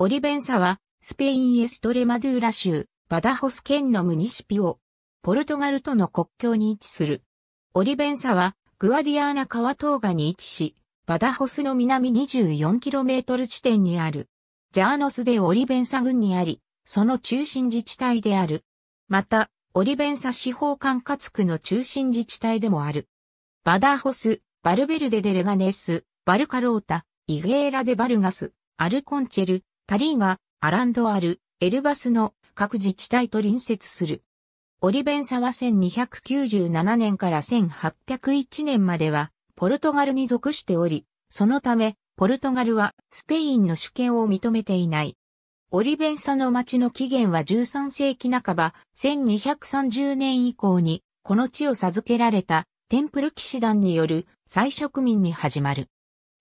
オリベンサは、スペインエストレマドゥーラ州、バダホス県のムニシピオ、ポルトガルとの国境に位置する。オリベンサは、グアディアーナ川東岸に位置し、バダホスの南 24km 地点にある。ジャーノスでオリベンサ郡にあり、その中心自治体である。また、オリベンサ司法管轄区の中心自治体でもある。バダホス、バルベルデデレガネス、バルカロータ、イゲーラデバルガス、アルコンチェル、タリーがアランドアル、エルバスの各自治体と隣接する。オリベンサは1297年から1801年まではポルトガルに属しており、そのためポルトガルはスペインの主権を認めていない。オリベンサの町の起源は13世紀半ば、1230年以降にこの地を授けられたテンプル騎士団による再植民に始まる。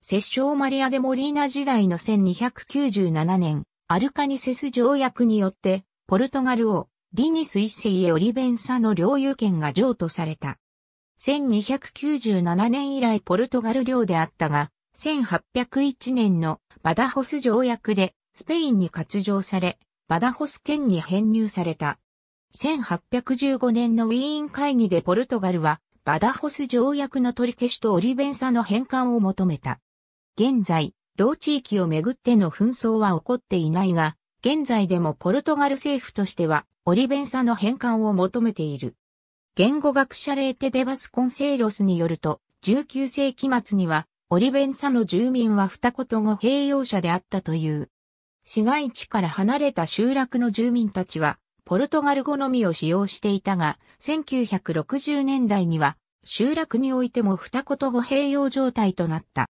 セッショーマリア・デ・モリーナ時代の1297年、アルカニセス条約によって、ポルトガル王、ディニス一世へオリベンサの領有権が譲渡された。1297年以来ポルトガル領であったが、1801年のバダホス条約でスペインに割譲され、バダホス県に編入された。1815年のウィーン会議でポルトガルはバダホス条約の取り消しとオリベンサの返還を求めた。現在、同地域をめぐっての紛争は起こっていないが、現在でもポルトガル政府としては、オリベンサの返還を求めている。言語学者レーテ・デ・バスコンセイロスによると、19世紀末には、オリベンサの住民は二言語併用者であったという。市街地から離れた集落の住民たちは、ポルトガル語のみを使用していたが、1960年代には、集落においても二言語併用状態となった。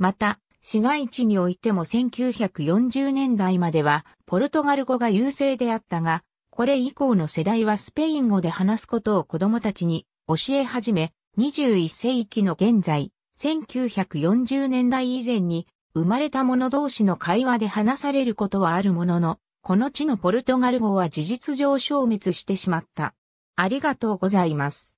また、市街地においても1940年代まではポルトガル語が優勢であったが、これ以降の世代はスペイン語で話すことを子供たちに教え始め、21世紀の現在、1940年代以前に生まれた者同士の会話で話されることはあるものの、この地のポルトガル語は事実上消滅してしまった。ありがとうございます。